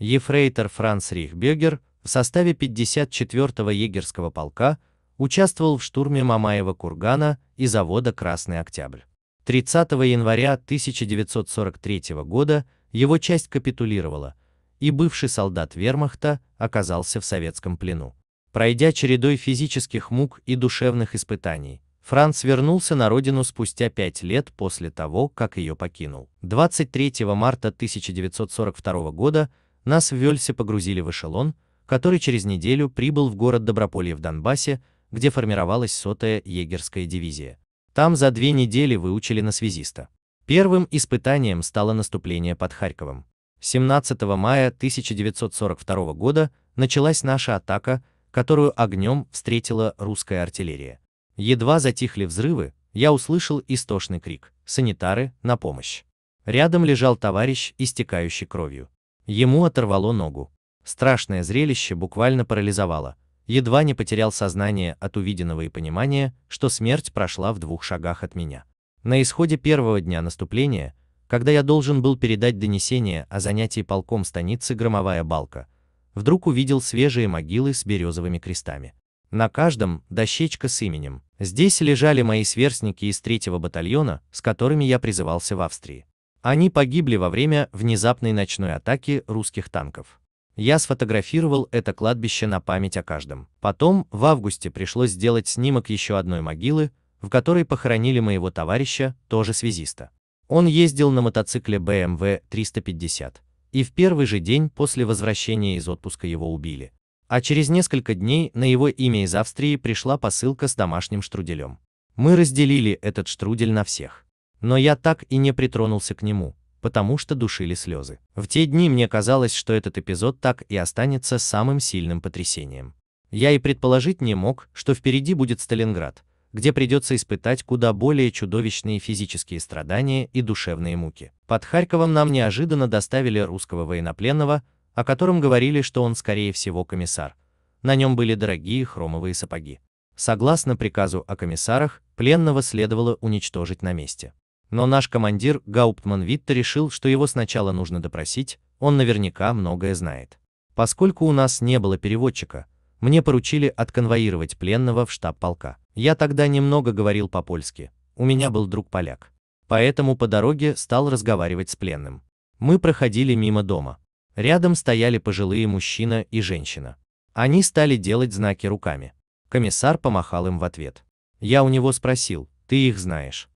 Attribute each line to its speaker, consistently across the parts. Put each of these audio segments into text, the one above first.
Speaker 1: Ефрейтор Франц Рихбегер в составе 54-го егерского полка участвовал в штурме Мамаева кургана и завода «Красный Октябрь». 30 января 1943 года его часть капитулировала, и бывший солдат вермахта оказался в советском плену. Пройдя чередой физических мук и душевных испытаний, Франц вернулся на родину спустя пять лет после того, как ее покинул. 23 марта 1942 года нас в Вельсе погрузили в эшелон, который через неделю прибыл в город Доброполье в Донбассе, где формировалась сотая егерская дивизия. Там за две недели выучили на связиста. Первым испытанием стало наступление под Харьковом. 17 мая 1942 года началась наша атака, которую огнем встретила русская артиллерия. Едва затихли взрывы, я услышал истошный крик «Санитары, на помощь!». Рядом лежал товарищ, истекающий кровью. Ему оторвало ногу. Страшное зрелище буквально парализовало. Едва не потерял сознание от увиденного и понимания, что смерть прошла в двух шагах от меня. На исходе первого дня наступления, когда я должен был передать донесение о занятии полком станицы Громовая Балка, вдруг увидел свежие могилы с березовыми крестами. На каждом дощечка с именем. Здесь лежали мои сверстники из третьего батальона, с которыми я призывался в Австрии. Они погибли во время внезапной ночной атаки русских танков. Я сфотографировал это кладбище на память о каждом. Потом, в августе, пришлось сделать снимок еще одной могилы, в которой похоронили моего товарища, тоже связиста. Он ездил на мотоцикле BMW 350, эм и в первый же день после возвращения из отпуска его убили. А через несколько дней на его имя из Австрии пришла посылка с домашним штруделем. Мы разделили этот штрудель на всех но я так и не притронулся к нему, потому что душили слезы. В те дни мне казалось, что этот эпизод так и останется самым сильным потрясением. Я и предположить не мог, что впереди будет Сталинград, где придется испытать куда более чудовищные физические страдания и душевные муки. Под Харьковом нам неожиданно доставили русского военнопленного, о котором говорили, что он, скорее всего, комиссар. На нем были дорогие хромовые сапоги. Согласно приказу о комиссарах, пленного следовало уничтожить на месте. Но наш командир Гауптман Витта решил, что его сначала нужно допросить, он наверняка многое знает. Поскольку у нас не было переводчика, мне поручили отконвоировать пленного в штаб полка. Я тогда немного говорил по-польски, у меня был друг поляк. Поэтому по дороге стал разговаривать с пленным. Мы проходили мимо дома. Рядом стояли пожилые мужчина и женщина. Они стали делать знаки руками. Комиссар помахал им в ответ. Я у него спросил, ты их знаешь?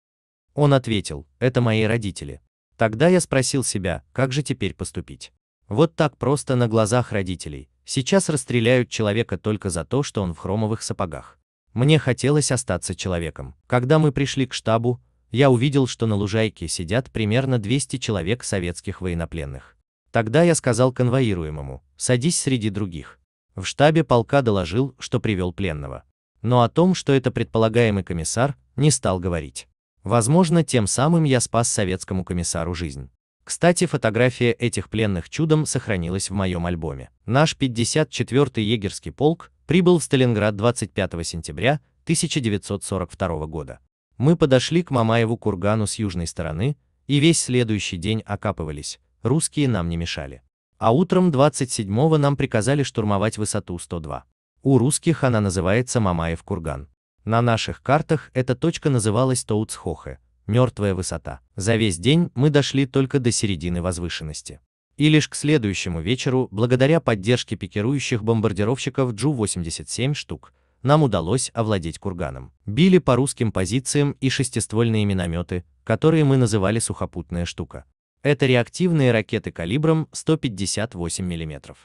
Speaker 1: Он ответил, это мои родители. Тогда я спросил себя, как же теперь поступить. Вот так просто на глазах родителей, сейчас расстреляют человека только за то, что он в хромовых сапогах. Мне хотелось остаться человеком. Когда мы пришли к штабу, я увидел, что на лужайке сидят примерно 200 человек советских военнопленных. Тогда я сказал конвоируемому, садись среди других. В штабе полка доложил, что привел пленного. Но о том, что это предполагаемый комиссар, не стал говорить. Возможно, тем самым я спас советскому комиссару жизнь. Кстати, фотография этих пленных чудом сохранилась в моем альбоме. Наш 54-й егерский полк прибыл в Сталинград 25 сентября 1942 года. Мы подошли к Мамаеву кургану с южной стороны и весь следующий день окапывались, русские нам не мешали. А утром 27-го нам приказали штурмовать высоту 102. У русских она называется Мамаев курган. На наших картах эта точка называлась Тоуцхохе, мертвая высота. За весь день мы дошли только до середины возвышенности. И лишь к следующему вечеру, благодаря поддержке пикирующих бомбардировщиков Джу-87 штук, нам удалось овладеть курганом. Били по русским позициям и шестиствольные минометы, которые мы называли сухопутная штука. Это реактивные ракеты калибром 158 мм.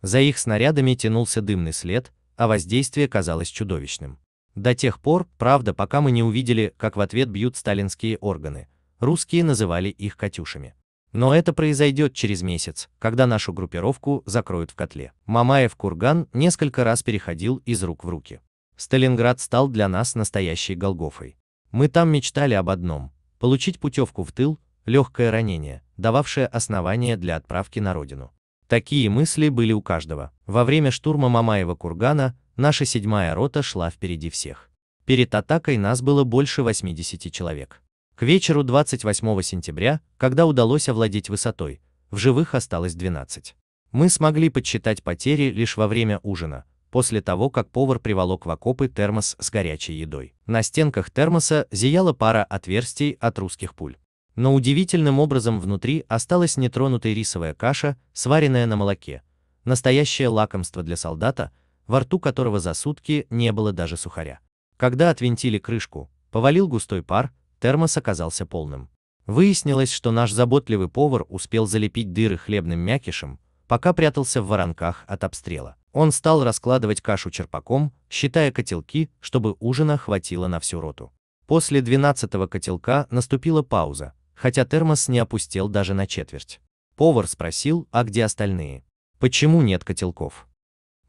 Speaker 1: За их снарядами тянулся дымный след, а воздействие казалось чудовищным. До тех пор, правда, пока мы не увидели, как в ответ бьют сталинские органы. Русские называли их «катюшами». Но это произойдет через месяц, когда нашу группировку закроют в котле. Мамаев курган несколько раз переходил из рук в руки. Сталинград стал для нас настоящей Голгофой. Мы там мечтали об одном – получить путевку в тыл, легкое ранение, дававшее основание для отправки на родину. Такие мысли были у каждого. Во время штурма Мамаева кургана Наша седьмая рота шла впереди всех. Перед атакой нас было больше 80 человек. К вечеру 28 сентября, когда удалось овладеть высотой, в живых осталось 12. Мы смогли подсчитать потери лишь во время ужина, после того, как повар приволок в окопы термос с горячей едой. На стенках термоса зияла пара отверстий от русских пуль. Но удивительным образом внутри осталась нетронутая рисовая каша, сваренная на молоке, настоящее лакомство для солдата – во рту которого за сутки не было даже сухаря. Когда отвинтили крышку, повалил густой пар, термос оказался полным. Выяснилось, что наш заботливый повар успел залепить дыры хлебным мякишем, пока прятался в воронках от обстрела. Он стал раскладывать кашу черпаком, считая котелки, чтобы ужина хватило на всю роту. После двенадцатого котелка наступила пауза, хотя термос не опустел даже на четверть. Повар спросил, а где остальные? Почему нет котелков?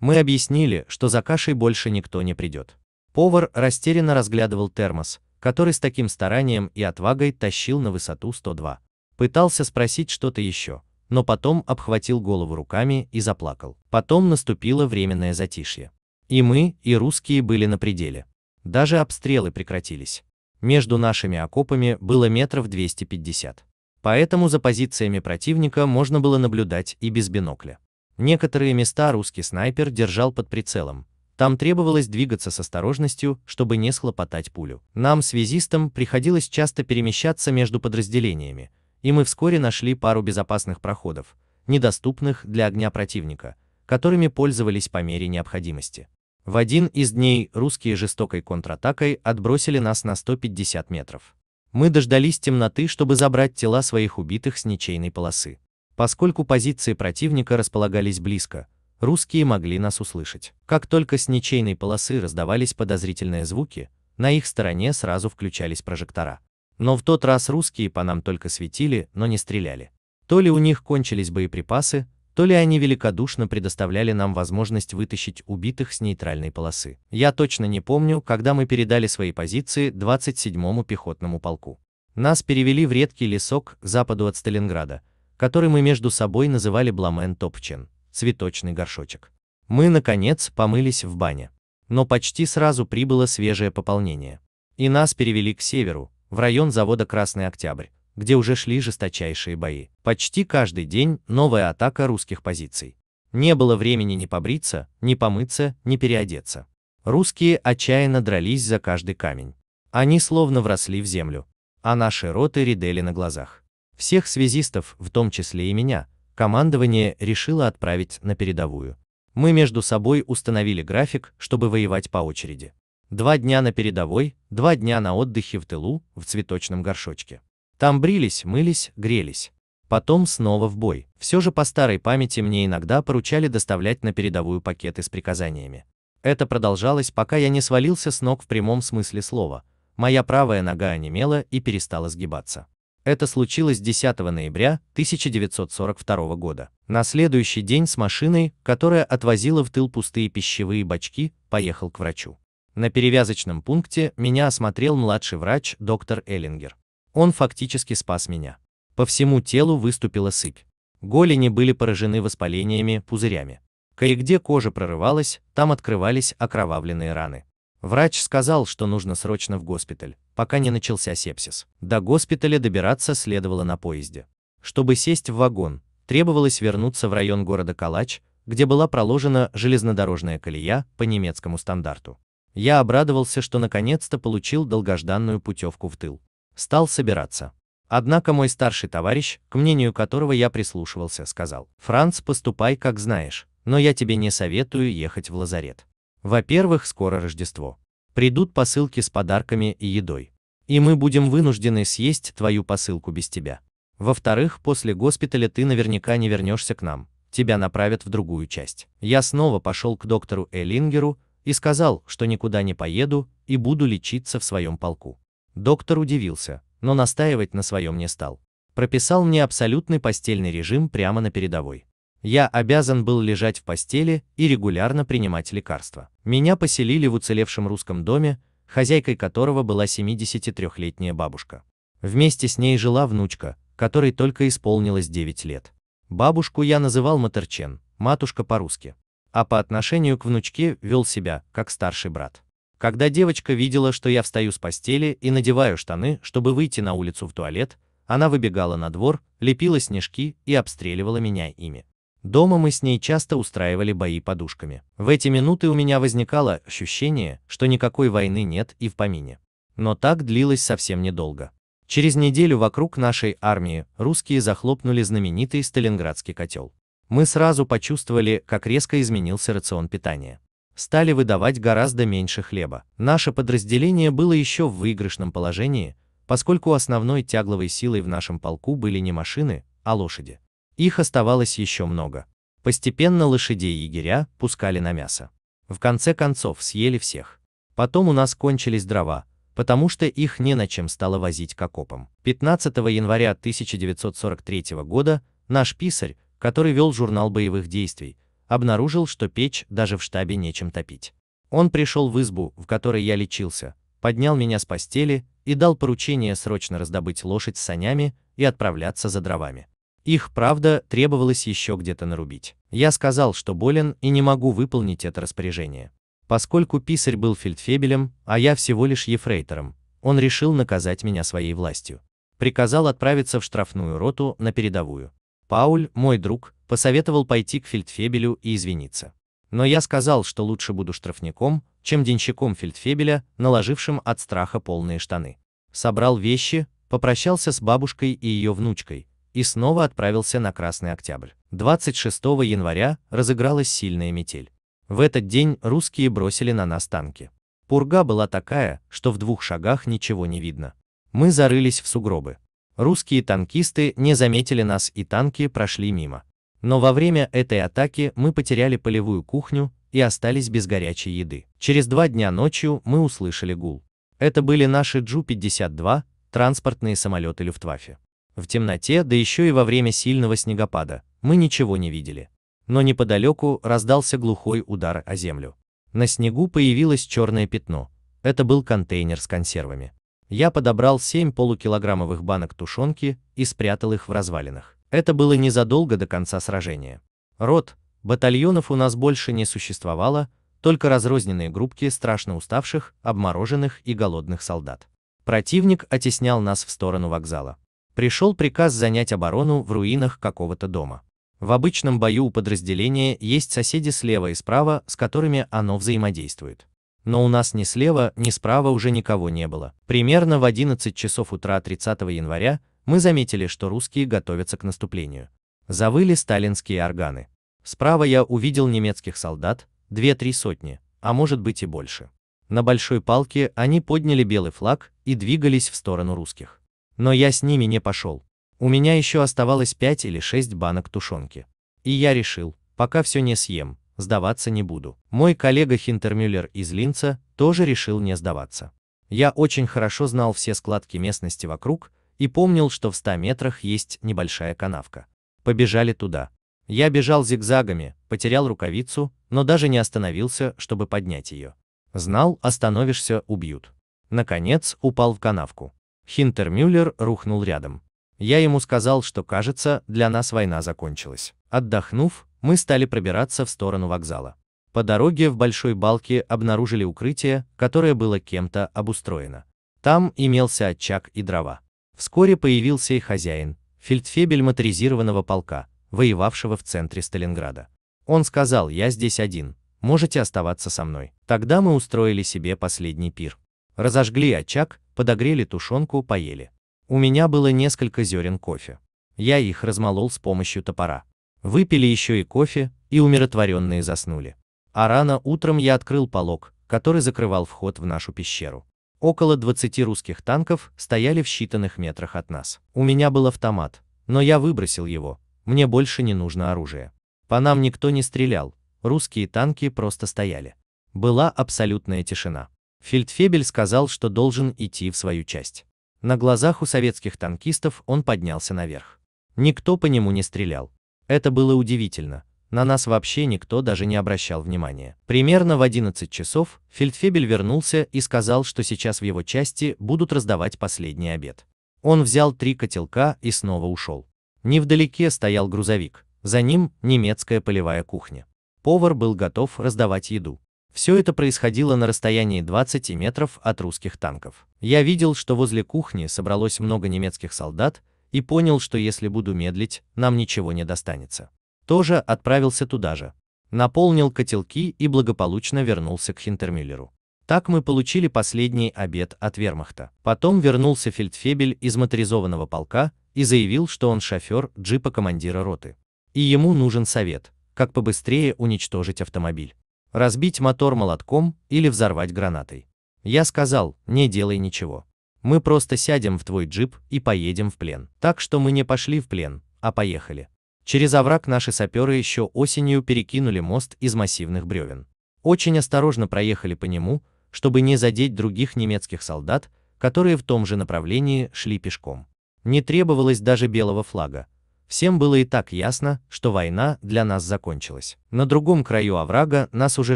Speaker 1: Мы объяснили, что за кашей больше никто не придет. Повар растерянно разглядывал термос, который с таким старанием и отвагой тащил на высоту 102. Пытался спросить что-то еще, но потом обхватил голову руками и заплакал. Потом наступило временное затишье. И мы, и русские были на пределе. Даже обстрелы прекратились. Между нашими окопами было метров 250. Поэтому за позициями противника можно было наблюдать и без бинокля. Некоторые места русский снайпер держал под прицелом. Там требовалось двигаться с осторожностью, чтобы не схлопотать пулю. Нам, связистам, приходилось часто перемещаться между подразделениями, и мы вскоре нашли пару безопасных проходов, недоступных для огня противника, которыми пользовались по мере необходимости. В один из дней русские жестокой контратакой отбросили нас на 150 метров. Мы дождались темноты, чтобы забрать тела своих убитых с ничейной полосы. Поскольку позиции противника располагались близко, русские могли нас услышать. Как только с ничейной полосы раздавались подозрительные звуки, на их стороне сразу включались прожектора. Но в тот раз русские по нам только светили, но не стреляли. То ли у них кончились боеприпасы, то ли они великодушно предоставляли нам возможность вытащить убитых с нейтральной полосы. Я точно не помню, когда мы передали свои позиции 27-му пехотному полку. Нас перевели в редкий лесок к западу от Сталинграда, который мы между собой называли бламен топчен, цветочный горшочек. Мы, наконец, помылись в бане. Но почти сразу прибыло свежее пополнение. И нас перевели к северу, в район завода «Красный Октябрь», где уже шли жесточайшие бои. Почти каждый день новая атака русских позиций. Не было времени ни побриться, ни помыться, ни переодеться. Русские отчаянно дрались за каждый камень. Они словно вросли в землю, а наши роты редели на глазах. Всех связистов, в том числе и меня, командование решило отправить на передовую. Мы между собой установили график, чтобы воевать по очереди. Два дня на передовой, два дня на отдыхе в тылу, в цветочном горшочке. Там брились, мылись, грелись. Потом снова в бой. Все же по старой памяти мне иногда поручали доставлять на передовую пакеты с приказаниями. Это продолжалось, пока я не свалился с ног в прямом смысле слова. Моя правая нога онемела и перестала сгибаться. Это случилось 10 ноября 1942 года. На следующий день с машиной, которая отвозила в тыл пустые пищевые бачки, поехал к врачу. На перевязочном пункте меня осмотрел младший врач доктор Эллингер. Он фактически спас меня. По всему телу выступила сыпь. Голени были поражены воспалениями, пузырями. Кое-где кожа прорывалась, там открывались окровавленные раны. Врач сказал, что нужно срочно в госпиталь пока не начался сепсис. До госпиталя добираться следовало на поезде. Чтобы сесть в вагон, требовалось вернуться в район города Калач, где была проложена железнодорожная колея по немецкому стандарту. Я обрадовался, что наконец-то получил долгожданную путевку в тыл. Стал собираться. Однако мой старший товарищ, к мнению которого я прислушивался, сказал, «Франц, поступай, как знаешь, но я тебе не советую ехать в лазарет. Во-первых, скоро Рождество. Придут посылки с подарками и едой. И мы будем вынуждены съесть твою посылку без тебя. Во-вторых, после госпиталя ты наверняка не вернешься к нам, тебя направят в другую часть. Я снова пошел к доктору Эллингеру и сказал, что никуда не поеду и буду лечиться в своем полку. Доктор удивился, но настаивать на своем не стал. Прописал мне абсолютный постельный режим прямо на передовой. Я обязан был лежать в постели и регулярно принимать лекарства. Меня поселили в уцелевшем русском доме, хозяйкой которого была 73-летняя бабушка. Вместе с ней жила внучка, которой только исполнилось 9 лет. Бабушку я называл Матерчен, матушка по-русски. А по отношению к внучке вел себя, как старший брат. Когда девочка видела, что я встаю с постели и надеваю штаны, чтобы выйти на улицу в туалет, она выбегала на двор, лепила снежки и обстреливала меня ими. Дома мы с ней часто устраивали бои подушками. В эти минуты у меня возникало ощущение, что никакой войны нет и в помине. Но так длилось совсем недолго. Через неделю вокруг нашей армии русские захлопнули знаменитый Сталинградский котел. Мы сразу почувствовали, как резко изменился рацион питания. Стали выдавать гораздо меньше хлеба. Наше подразделение было еще в выигрышном положении, поскольку основной тягловой силой в нашем полку были не машины, а лошади. Их оставалось еще много. Постепенно лошадей егеря пускали на мясо. В конце концов съели всех. Потом у нас кончились дрова, потому что их не на чем стало возить к окопам. 15 января 1943 года наш писарь, который вел журнал боевых действий, обнаружил, что печь даже в штабе нечем топить. Он пришел в избу, в которой я лечился, поднял меня с постели и дал поручение срочно раздобыть лошадь с санями и отправляться за дровами. Их, правда, требовалось еще где-то нарубить. Я сказал, что болен и не могу выполнить это распоряжение. Поскольку писарь был фельдфебелем, а я всего лишь ефрейтором, он решил наказать меня своей властью. Приказал отправиться в штрафную роту на передовую. Пауль, мой друг, посоветовал пойти к фельдфебелю и извиниться. Но я сказал, что лучше буду штрафником, чем денщиком фельдфебеля, наложившим от страха полные штаны. Собрал вещи, попрощался с бабушкой и ее внучкой, и снова отправился на Красный Октябрь. 26 января разыгралась сильная метель. В этот день русские бросили на нас танки. Пурга была такая, что в двух шагах ничего не видно. Мы зарылись в сугробы. Русские танкисты не заметили нас и танки прошли мимо. Но во время этой атаки мы потеряли полевую кухню и остались без горячей еды. Через два дня ночью мы услышали гул. Это были наши Джу-52, транспортные самолеты Люфтваффе. В темноте, да еще и во время сильного снегопада, мы ничего не видели. Но неподалеку раздался глухой удар о землю. На снегу появилось черное пятно. Это был контейнер с консервами. Я подобрал 7 полукилограммовых банок тушенки и спрятал их в развалинах. Это было незадолго до конца сражения. Рот, батальонов у нас больше не существовало, только разрозненные группки страшно уставших, обмороженных и голодных солдат. Противник оттеснял нас в сторону вокзала. Пришел приказ занять оборону в руинах какого-то дома. В обычном бою у подразделения есть соседи слева и справа, с которыми оно взаимодействует. Но у нас ни слева, ни справа уже никого не было. Примерно в 11 часов утра 30 января мы заметили, что русские готовятся к наступлению. Завыли сталинские органы. Справа я увидел немецких солдат, две-три сотни, а может быть и больше. На большой палке они подняли белый флаг и двигались в сторону русских. Но я с ними не пошел. У меня еще оставалось 5 или 6 банок тушенки. И я решил, пока все не съем, сдаваться не буду. Мой коллега Хинтермюллер из Линца тоже решил не сдаваться. Я очень хорошо знал все складки местности вокруг и помнил, что в 100 метрах есть небольшая канавка. Побежали туда. Я бежал зигзагами, потерял рукавицу, но даже не остановился, чтобы поднять ее. Знал, остановишься, убьют. Наконец, упал в канавку. Хинтермюллер рухнул рядом. Я ему сказал, что, кажется, для нас война закончилась. Отдохнув, мы стали пробираться в сторону вокзала. По дороге в Большой Балке обнаружили укрытие, которое было кем-то обустроено. Там имелся очаг и дрова. Вскоре появился и хозяин, фельдфебель моторизированного полка, воевавшего в центре Сталинграда. Он сказал, я здесь один, можете оставаться со мной. Тогда мы устроили себе последний пир. Разожгли очаг подогрели тушенку, поели. У меня было несколько зерен кофе. Я их размолол с помощью топора. Выпили еще и кофе, и умиротворенные заснули. А рано утром я открыл полог, который закрывал вход в нашу пещеру. Около 20 русских танков стояли в считанных метрах от нас. У меня был автомат, но я выбросил его, мне больше не нужно оружие. По нам никто не стрелял, русские танки просто стояли. Была абсолютная тишина. Фельдфебель сказал, что должен идти в свою часть. На глазах у советских танкистов он поднялся наверх. Никто по нему не стрелял. Это было удивительно. На нас вообще никто даже не обращал внимания. Примерно в 11 часов Фельдфебель вернулся и сказал, что сейчас в его части будут раздавать последний обед. Он взял три котелка и снова ушел. Невдалеке стоял грузовик, за ним немецкая полевая кухня. Повар был готов раздавать еду. Все это происходило на расстоянии 20 метров от русских танков. Я видел, что возле кухни собралось много немецких солдат, и понял, что если буду медлить, нам ничего не достанется. Тоже отправился туда же. Наполнил котелки и благополучно вернулся к Хинтермюллеру. Так мы получили последний обед от вермахта. Потом вернулся фельдфебель из моторизованного полка и заявил, что он шофер джипа командира роты. И ему нужен совет, как побыстрее уничтожить автомобиль разбить мотор молотком или взорвать гранатой. Я сказал, не делай ничего. Мы просто сядем в твой джип и поедем в плен. Так что мы не пошли в плен, а поехали. Через овраг наши саперы еще осенью перекинули мост из массивных бревен. Очень осторожно проехали по нему, чтобы не задеть других немецких солдат, которые в том же направлении шли пешком. Не требовалось даже белого флага, Всем было и так ясно, что война для нас закончилась. На другом краю оврага нас уже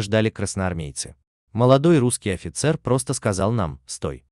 Speaker 1: ждали красноармейцы. Молодой русский офицер просто сказал нам «стой».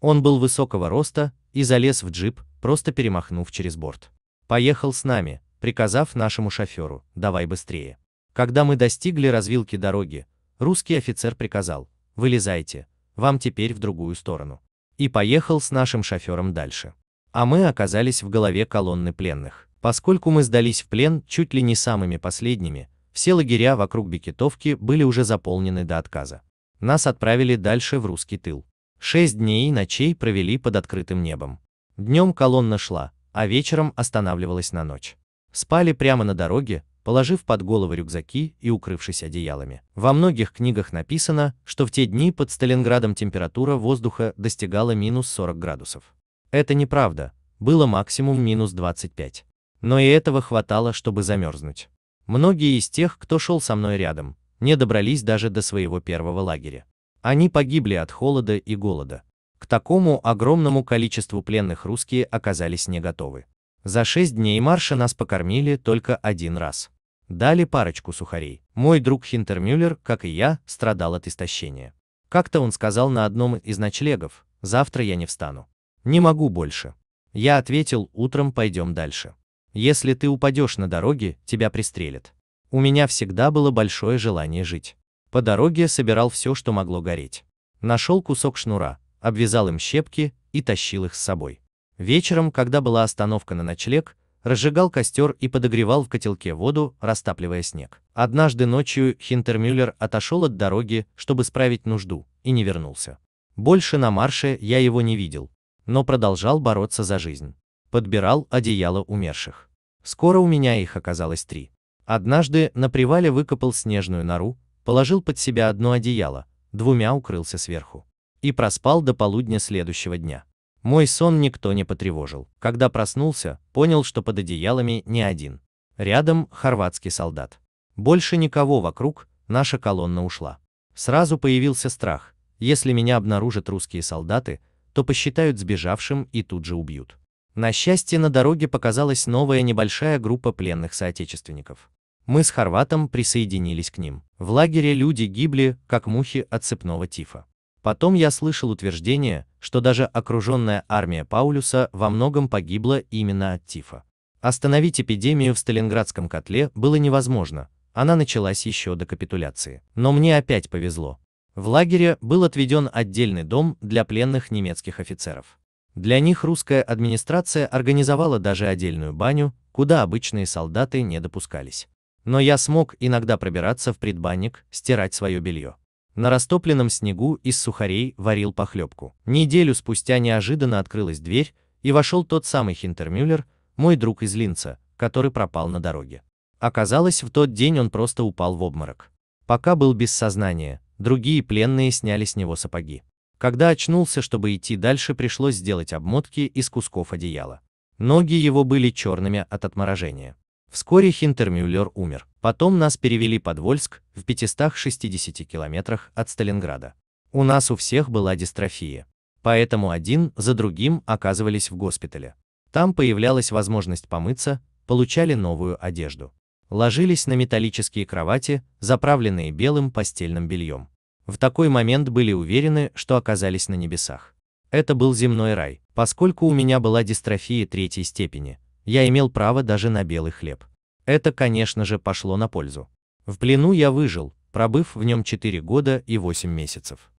Speaker 1: Он был высокого роста и залез в джип, просто перемахнув через борт. Поехал с нами, приказав нашему шоферу «давай быстрее». Когда мы достигли развилки дороги, русский офицер приказал «вылезайте, вам теперь в другую сторону». И поехал с нашим шофером дальше. А мы оказались в голове колонны пленных. Поскольку мы сдались в плен чуть ли не самыми последними, все лагеря вокруг Бекетовки были уже заполнены до отказа. Нас отправили дальше в русский тыл. Шесть дней и ночей провели под открытым небом. Днем колонна шла, а вечером останавливалась на ночь. Спали прямо на дороге, положив под головы рюкзаки и укрывшись одеялами. Во многих книгах написано, что в те дни под Сталинградом температура воздуха достигала минус 40 градусов. Это неправда, было максимум минус 25 но и этого хватало, чтобы замерзнуть. Многие из тех, кто шел со мной рядом, не добрались даже до своего первого лагеря. Они погибли от холода и голода. К такому огромному количеству пленных русские оказались не готовы. За шесть дней марша нас покормили только один раз. Дали парочку сухарей. Мой друг Хинтермюллер, как и я, страдал от истощения. Как-то он сказал на одном из ночлегов, завтра я не встану. Не могу больше. Я ответил, утром пойдем дальше. Если ты упадешь на дороге, тебя пристрелят. У меня всегда было большое желание жить. По дороге собирал все, что могло гореть. Нашел кусок шнура, обвязал им щепки и тащил их с собой. Вечером, когда была остановка на ночлег, разжигал костер и подогревал в котелке воду, растапливая снег. Однажды ночью Хинтермюллер отошел от дороги, чтобы справить нужду, и не вернулся. Больше на марше я его не видел, но продолжал бороться за жизнь подбирал одеяло умерших. Скоро у меня их оказалось три. Однажды на привале выкопал снежную нору, положил под себя одно одеяло, двумя укрылся сверху. И проспал до полудня следующего дня. Мой сон никто не потревожил. Когда проснулся, понял, что под одеялами не один. Рядом хорватский солдат. Больше никого вокруг, наша колонна ушла. Сразу появился страх, если меня обнаружат русские солдаты, то посчитают сбежавшим и тут же убьют. На счастье, на дороге показалась новая небольшая группа пленных соотечественников. Мы с Хорватом присоединились к ним. В лагере люди гибли, как мухи от цепного тифа. Потом я слышал утверждение, что даже окруженная армия Паулюса во многом погибла именно от тифа. Остановить эпидемию в Сталинградском котле было невозможно, она началась еще до капитуляции. Но мне опять повезло. В лагере был отведен отдельный дом для пленных немецких офицеров. Для них русская администрация организовала даже отдельную баню, куда обычные солдаты не допускались. Но я смог иногда пробираться в предбанник, стирать свое белье. На растопленном снегу из сухарей варил похлебку. Неделю спустя неожиданно открылась дверь, и вошел тот самый Хинтермюллер, мой друг из Линца, который пропал на дороге. Оказалось, в тот день он просто упал в обморок. Пока был без сознания, другие пленные сняли с него сапоги. Когда очнулся, чтобы идти дальше, пришлось сделать обмотки из кусков одеяла. Ноги его были черными от отморожения. Вскоре Хинтермюллер умер. Потом нас перевели под Вольск, в 560 километрах от Сталинграда. У нас у всех была дистрофия. Поэтому один за другим оказывались в госпитале. Там появлялась возможность помыться, получали новую одежду. Ложились на металлические кровати, заправленные белым постельным бельем. В такой момент были уверены, что оказались на небесах. Это был земной рай, поскольку у меня была дистрофия третьей степени, я имел право даже на белый хлеб. Это, конечно же, пошло на пользу. В плену я выжил, пробыв в нем 4 года и 8 месяцев.